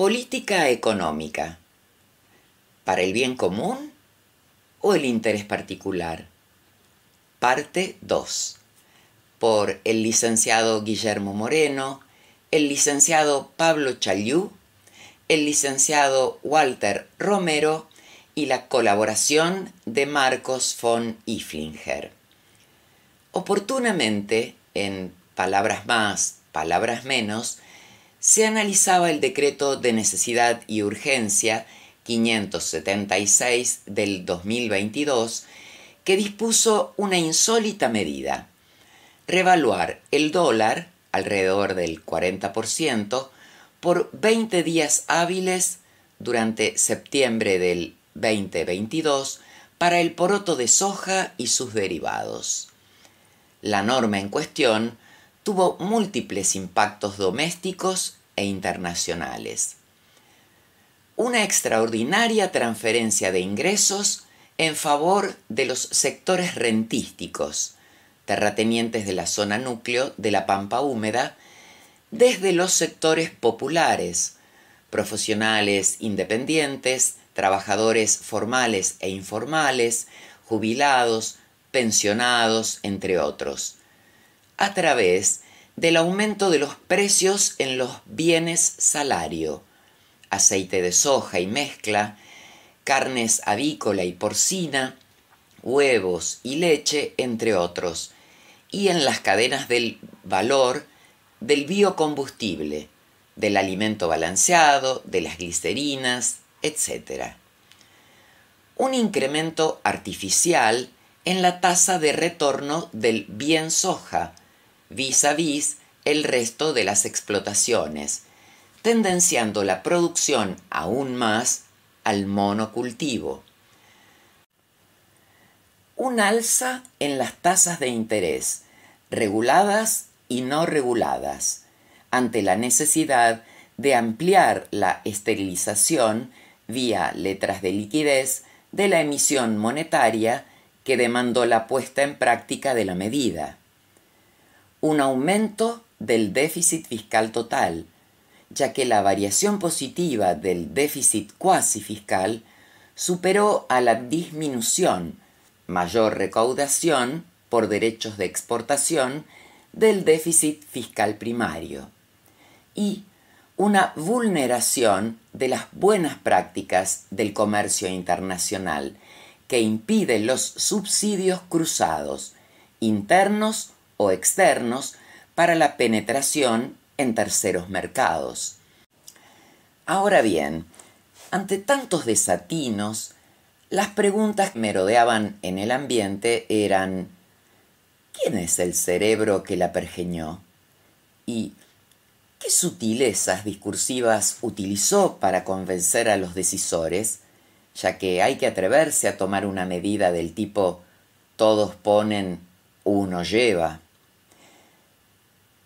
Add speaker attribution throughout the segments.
Speaker 1: Política económica. ¿Para el bien común o el interés particular? Parte 2. Por el licenciado Guillermo Moreno, el licenciado Pablo Chaliú, el licenciado Walter Romero y la colaboración de Marcos von Iflinger. Oportunamente, en palabras más, palabras menos, se analizaba el decreto de necesidad y urgencia 576 del 2022 que dispuso una insólita medida, revaluar el dólar alrededor del 40% por 20 días hábiles durante septiembre del 2022 para el poroto de soja y sus derivados. La norma en cuestión tuvo múltiples impactos domésticos e internacionales. Una extraordinaria transferencia de ingresos en favor de los sectores rentísticos, terratenientes de la zona núcleo de la Pampa Húmeda, desde los sectores populares, profesionales independientes, trabajadores formales e informales, jubilados, pensionados, entre otros a través del aumento de los precios en los bienes salario, aceite de soja y mezcla, carnes avícola y porcina, huevos y leche, entre otros, y en las cadenas del valor del biocombustible, del alimento balanceado, de las glicerinas, etc. Un incremento artificial en la tasa de retorno del bien soja, vis a vis el resto de las explotaciones, tendenciando la producción aún más al monocultivo. Un alza en las tasas de interés, reguladas y no reguladas, ante la necesidad de ampliar la esterilización vía letras de liquidez de la emisión monetaria que demandó la puesta en práctica de la medida un aumento del déficit fiscal total, ya que la variación positiva del déficit cuasi fiscal superó a la disminución, mayor recaudación por derechos de exportación del déficit fiscal primario y una vulneración de las buenas prácticas del comercio internacional que impide los subsidios cruzados, internos o externos para la penetración en terceros mercados. Ahora bien, ante tantos desatinos, las preguntas que merodeaban en el ambiente eran ¿quién es el cerebro que la pergeñó? ¿Y qué sutilezas discursivas utilizó para convencer a los decisores? Ya que hay que atreverse a tomar una medida del tipo todos ponen, uno lleva.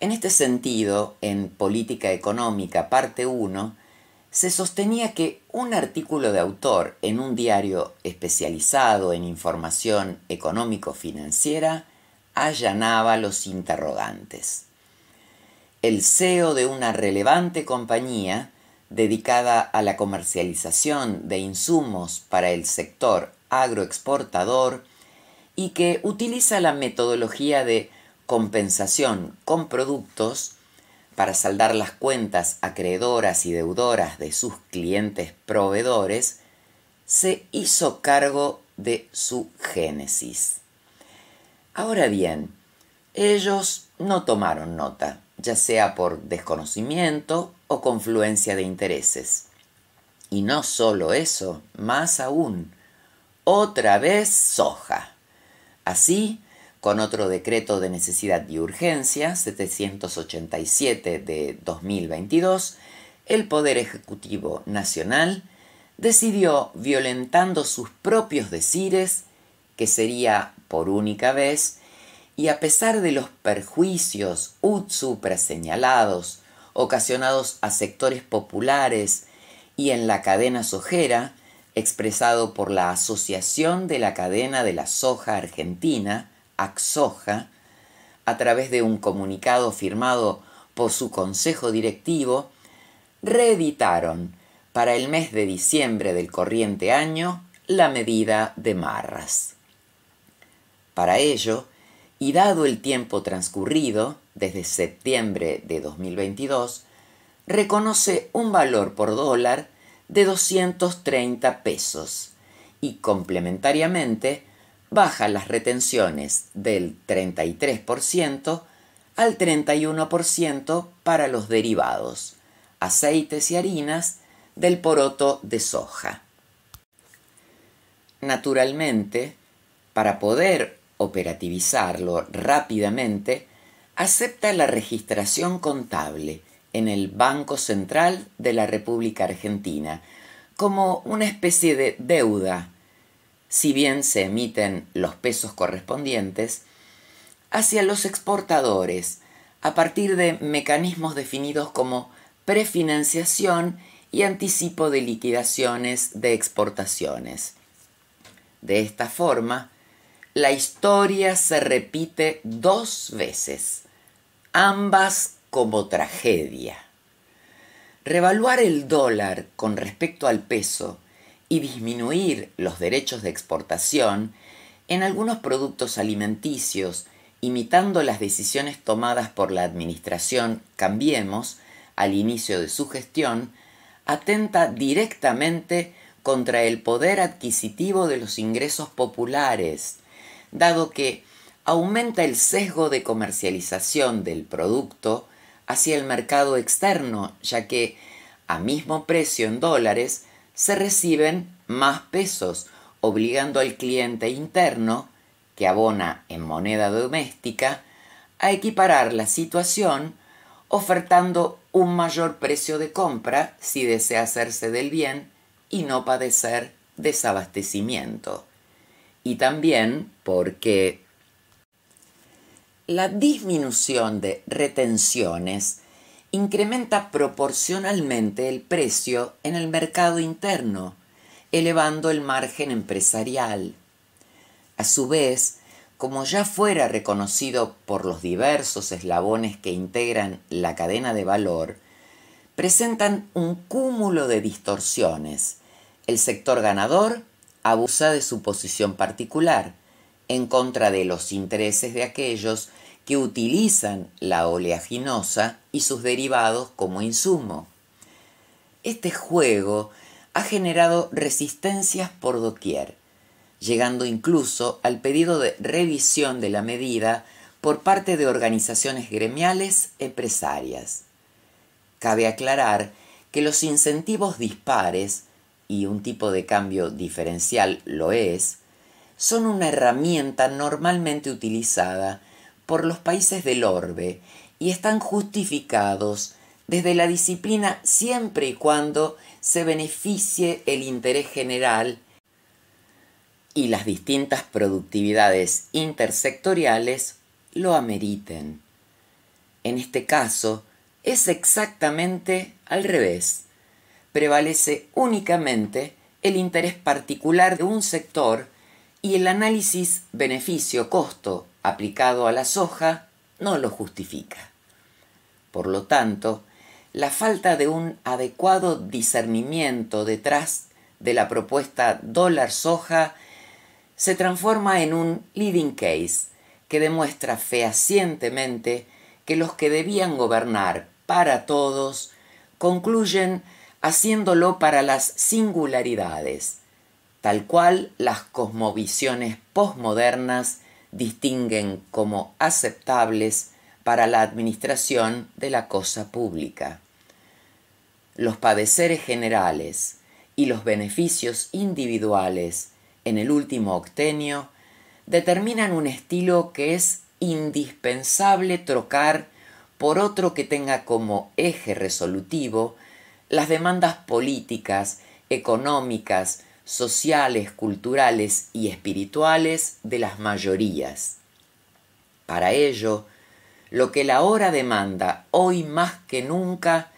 Speaker 1: En este sentido, en Política Económica, parte 1, se sostenía que un artículo de autor en un diario especializado en información económico-financiera allanaba los interrogantes. El CEO de una relevante compañía dedicada a la comercialización de insumos para el sector agroexportador y que utiliza la metodología de compensación con productos para saldar las cuentas acreedoras y deudoras de sus clientes proveedores, se hizo cargo de su génesis. Ahora bien, ellos no tomaron nota, ya sea por desconocimiento o confluencia de intereses. Y no solo eso, más aún, otra vez soja. Así, con otro decreto de necesidad y urgencia 787 de 2022, el Poder Ejecutivo Nacional decidió, violentando sus propios decires, que sería por única vez, y a pesar de los perjuicios ut señalados ocasionados a sectores populares y en la cadena sojera, expresado por la Asociación de la Cadena de la Soja Argentina, Axoja, a través de un comunicado firmado por su consejo directivo, reeditaron para el mes de diciembre del corriente año la medida de Marras. Para ello, y dado el tiempo transcurrido desde septiembre de 2022, reconoce un valor por dólar de 230 pesos y complementariamente baja las retenciones del 33% al 31% para los derivados, aceites y harinas del poroto de soja. Naturalmente, para poder operativizarlo rápidamente, acepta la registración contable en el Banco Central de la República Argentina como una especie de deuda si bien se emiten los pesos correspondientes, hacia los exportadores a partir de mecanismos definidos como prefinanciación y anticipo de liquidaciones de exportaciones. De esta forma, la historia se repite dos veces, ambas como tragedia. Revaluar el dólar con respecto al peso y disminuir los derechos de exportación en algunos productos alimenticios, imitando las decisiones tomadas por la Administración Cambiemos al inicio de su gestión, atenta directamente contra el poder adquisitivo de los ingresos populares, dado que aumenta el sesgo de comercialización del producto hacia el mercado externo, ya que a mismo precio en dólares se reciben más pesos, obligando al cliente interno, que abona en moneda doméstica, a equiparar la situación ofertando un mayor precio de compra si desea hacerse del bien y no padecer desabastecimiento. Y también porque la disminución de retenciones incrementa proporcionalmente el precio en el mercado interno, elevando el margen empresarial. A su vez, como ya fuera reconocido por los diversos eslabones que integran la cadena de valor, presentan un cúmulo de distorsiones. El sector ganador abusa de su posición particular, en contra de los intereses de aquellos que utilizan la oleaginosa y sus derivados como insumo. Este juego ha generado resistencias por doquier, llegando incluso al pedido de revisión de la medida por parte de organizaciones gremiales empresarias. Cabe aclarar que los incentivos dispares, y un tipo de cambio diferencial lo es, son una herramienta normalmente utilizada por los países del orbe y están justificados desde la disciplina siempre y cuando se beneficie el interés general y las distintas productividades intersectoriales lo ameriten. En este caso, es exactamente al revés. Prevalece únicamente el interés particular de un sector y el análisis beneficio-costo aplicado a la soja no lo justifica. Por lo tanto, la falta de un adecuado discernimiento detrás de la propuesta dólar soja se transforma en un leading case que demuestra fehacientemente que los que debían gobernar para todos concluyen haciéndolo para las singularidades, tal cual las cosmovisiones posmodernas distinguen como aceptables para la administración de la cosa pública. Los padeceres generales y los beneficios individuales en el último octenio determinan un estilo que es indispensable trocar por otro que tenga como eje resolutivo las demandas políticas, económicas, sociales, culturales y espirituales de las mayorías. Para ello, lo que la hora demanda hoy más que nunca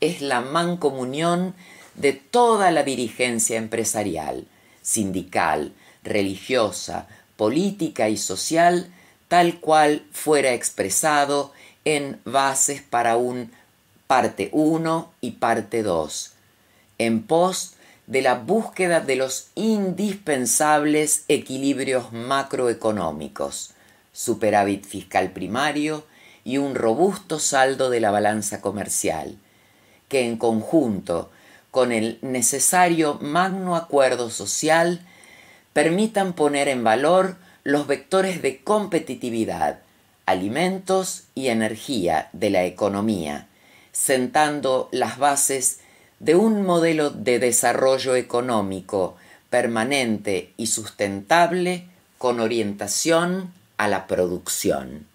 Speaker 1: es la mancomunión de toda la dirigencia empresarial, sindical, religiosa, política y social, tal cual fuera expresado en bases para un parte 1 y parte 2, en pos de la búsqueda de los indispensables equilibrios macroeconómicos, superávit fiscal primario y un robusto saldo de la balanza comercial, que en conjunto con el necesario magno acuerdo social permitan poner en valor los vectores de competitividad, alimentos y energía de la economía, sentando las bases de un modelo de desarrollo económico permanente y sustentable con orientación a la producción.